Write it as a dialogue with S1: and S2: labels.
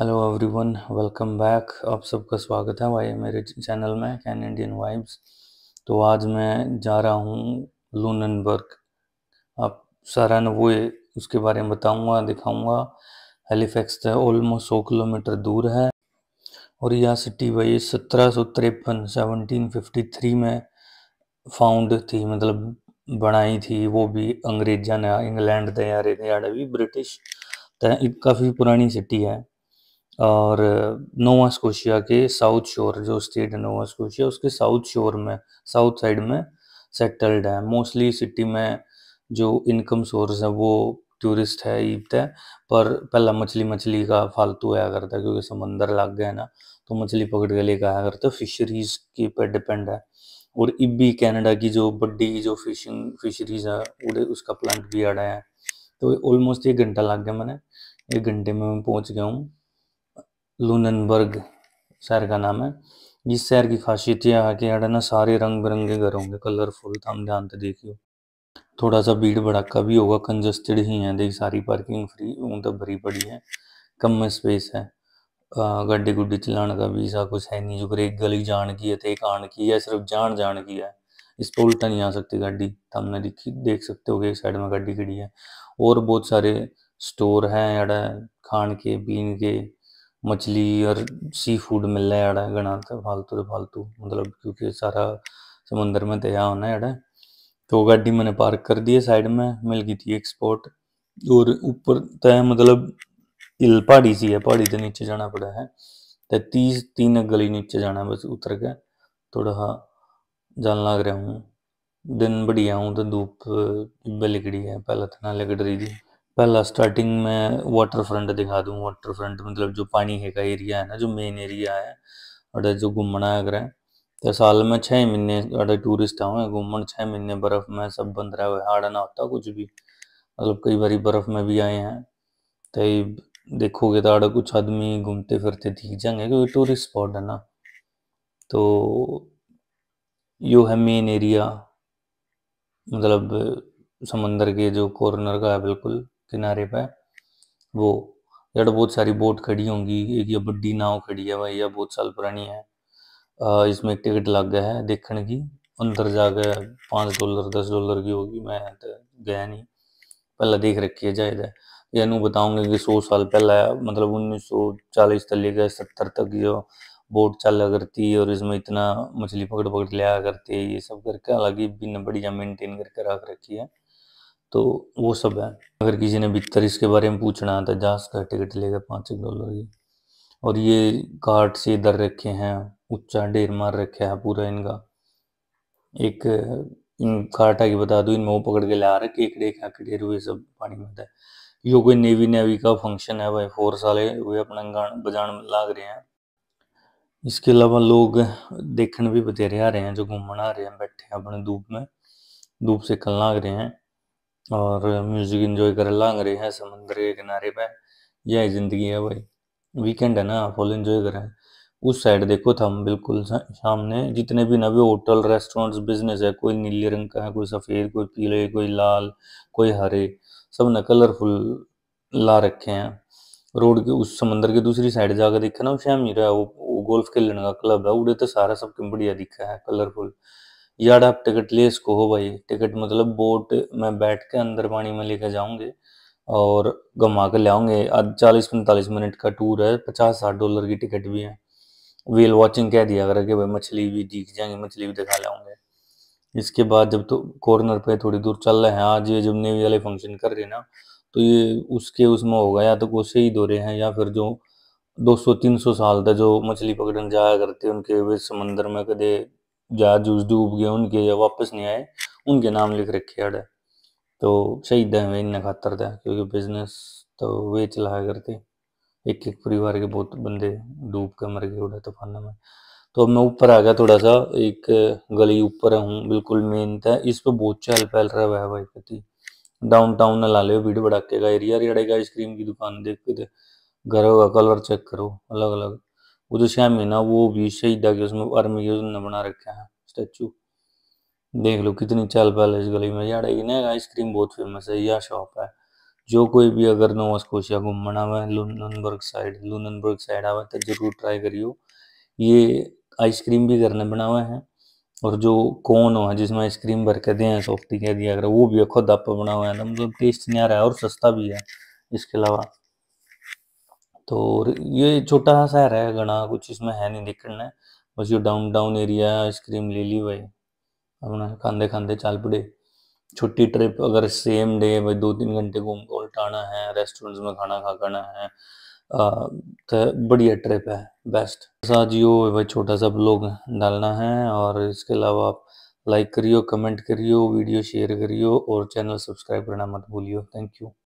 S1: hello everyone welcome back आप सबका स्वागत है भाई मेरे चैनल में कैन इंडियन वाइब्स तो आज मैं जा रहा हूँ लूननबर्ग आप सारा न वो उसके बारे में बताऊँगा दिखाऊँगा हेलीफैक्स तो ऑलमोस्ट सौ किलोमीटर दूर है और यह सिटी भाई सत्रह सौ तिरपन सेवनटीन फिफ्टी थ्री में फाउंड थी मतलब बनाई थी वो भी अंग्रेजा ने इंग्लैंड तैयारी तैयार भी ब्रिटिश काफ़ी पुरानी सिटी है और नोवा स्कोशिया के साउथ शोर जो स्टेट है नोवा स्कोशिया उसके साउथ शोर में साउथ साइड में सेटल्ड है मोस्टली सिटी में जो इनकम सोर्स है वो टूरिस्ट है ईद है पर पहला मछली मछली का फालतू आया करता है क्योंकि समंदर लग गए ना तो मछली पकड़ के लेकर आया करता है फिशरीज के पे डिपेंड है और इबी कनाडा की जो बड्डी जो फिशिंग फिशरीज है उसका प्लांट भी अड़ा है तो ऑलमोस्ट एक घंटा लग गया मैंने एक घंटे में मैं पहुँच गया हूँ लूनबर्ग शहर का नाम है इस शहर की खासियत यह है कि यहाँ ना सारे रंग बिरंगे घर होंगे कलरफुल हम ध्यान से देखियो थोड़ा सा भीड़ भड़ाका भी होगा कंजस्टेड ही है देखिए सारी पार्किंग फ्री तो भरी पड़ी है कम में स्पेस है गड्डी गुड्डी चलाने का भी ऐसा कुछ है नहीं जो एक गली जान की है तो एक आन की है सिर्फ जान जान की है इस पर उल्टा नहीं आ सकती गाड़ी हमने देखी देख सकते हो एक साइड में गाड़ी खड़ी है और बहुत सारे स्टोर हैं यहाँ खान के पीन के मछली और सी फूड मिल रहा है अड़ा गणा तो फालतू तो फालतू मतलब क्योंकि सारा समुंदर में तैयार होना है अड़ा तो गाड़ी मैंने पार्क कर दी है साइड में मिल गई थी एक स्पॉट और ऊपर तय तो मतलब हिल पहाड़ी सी है पहाड़ी से नीचे जाना पड़ा है तो तीस तीन गली नीचे जाना बस उतर के थोड़ा जान लग रहा हूँ दिन बढ़िया हूँ तो धूप बिगड़ी है पहले तो ना लगड़ रही थी पहला स्टार्टिंग में वाटर फ्रंट दिखा दूँ वाटर फ्रंट मतलब जो पानी है का एरिया है ना जो मेन एरिया है और जो घूमना है अगर तो साल में छः महीने अरे टूरिस्ट आए घूमन छः महीने बर्फ़ में सब बंद रहा हुआ हाड़ ना होता कुछ भी मतलब कई बार बर्फ़ में भी आए हैं तो देखोगे तो आड़ा कुछ आदमी घूमते फिरते दिख जाएंगे क्योंकि टूरिस्ट स्पॉट है ना तो यो है मेन एरिया मतलब समंदर के जो कॉर्नर का है बिल्कुल किनारे पे वो यार बहुत सारी बोट खड़ी होंगी एक या बड़ी नाव खड़ी है भाई या बहुत साल पुरानी है इसमें टिकट लग गया है देखने की अंदर जाके पाँच डॉलर दस डॉलर की होगी मैं तो गया नहीं पहला देख रखी है जायदा है यानू बताऊंगे कि सौ साल पहला मतलब उन्नीस सौ चालीस तक लेकर सत्तर तक जो बोट चला करती और इसमें इतना मछली पकड़ पकड़ लिया आया करते ये सब करके हालांकि बिना बढ़िया मेंटेन करके रख रखी है तो वो सब है अगर किसी ने भीतर इसके बारे में पूछना है तो जहाज का टिकट लेगा पाँच एक डॉलर की और ये कार्ड से इधर रखे हैं उच्चा ढेर मार रखे हैं पूरा इनका एक इन काटा की बता दो इन मोह पकड़ के ला रहे केकड़े काकड़े हुए सब पानी में है यो कोई नेवी नेवी का फंक्शन है भाई फोर साले हुए अपना गान बजान लाग रहे हैं इसके अलावा लोग देखने भी बतेरे आ रहे हैं जो घूमने आ रहे हैं बैठे हैं अपने धूप में धूप से कल लाग रहे हैं और म्यूज़िक इंजॉय कर लांग रहे हैं समुद्र के किनारे पे यह ज़िंदगी है भाई वीकेंड है ना फुल इंजॉय करें उस साइड देखो था हम बिल्कुल सामने जितने भी नवे होटल रेस्टोरेंट्स बिजनेस है कोई नीले रंग का है कोई सफ़ेद कोई पीले कोई लाल कोई हरे सब ना कलरफुल ला रखे हैं रोड के उस समंदर के दूसरी साइड जाकर देखा ना वो श्याम हीरा वो, वो गोल्फ खेलने का क्लब है उड़े तो सारा सब बढ़िया दिखा है कलरफुल यार आप टिकट ले इसको हो भाई टिकट मतलब बोट में बैठ के अंदर पानी में लेके जाऊंगे और घुमा के लाऊंगे आज चालीस पैंतालीस मिनट का टूर है पचास साठ डॉलर की टिकट भी है व्हील वॉचिंग कह दिया अगर कि भाई मछली भी दिख जाएंगे मछली भी दिखा लाऊंगे इसके बाद जब तो कॉर्नर पे थोड़ी दूर चल रहे हैं आज ये जब नेवी वाले फंक्शन कर रहे ना तो ये उसके उसमें होगा या तो कोई सही दौरे हैं या फिर जो 200-300 साल तक जो मछली पकड़ने जाया करते उनके वे समंदर में कदे जहाज जूस डूब गए उनके या वापस नहीं आए उनके नाम लिख रखे अड़े तो शहीद हैं वे इन खातर थे क्योंकि बिजनेस तो वे चलाया करते एक एक परिवार के बहुत बंदे डूब के मर गए उड़े तूफान में तो अब मैं ऊपर आ गया थोड़ा सा एक गली ऊपर हूँ बिल्कुल मेन था तो इस पर बहुत चहल पहल रहा है भाई पति डाउन टाउन ने ला लो भीड़ भड़ाके का एरिया रेड़ेगा आइसक्रीम की दुकान देख के घर होगा कलर चेक करो अलग अलग वो जो श्याम है ना वो भी शहीद आगे उसमें आर्मी के उसने बना रखा है स्टैचू देख लो कितनी चाल पहले इस गली में यार इन्हें आइसक्रीम बहुत फेमस है यह शॉप है जो कोई भी अगर नोवा स्कोशिया घूमना आवे लूनबर्ग साइड लूनबर्ग साइड आवे तो जरूर ट्राई करियो ये आइसक्रीम भी घर ने बना हुआ है और जो कोन हो है जिसमें आइसक्रीम भर के दें सॉफ्टी कह दिया अगर वो भी खुद आप बना हुआ है मतलब टेस्ट नहीं आ रहा है और सस्ता भी है इसके अलावा तो ये छोटा सा है घना कुछ इसमें है नहीं दिखना बस ये डाउन टाउन एरिया आइसक्रीम ले ली भाई अपना खाते खाते चल पड़े छोटी ट्रिप अगर सेम डे भाई दो तीन घंटे घूम उल्टाना है रेस्टोरेंट्स में खाना खा करना है तो बढ़िया ट्रिप है बेस्ट सा जियो भाई छोटा सा ब्लॉग डालना है और इसके अलावा आप लाइक करियो कमेंट करियो वीडियो शेयर करियो और चैनल सब्सक्राइब करना मत भूलियो थैंक यू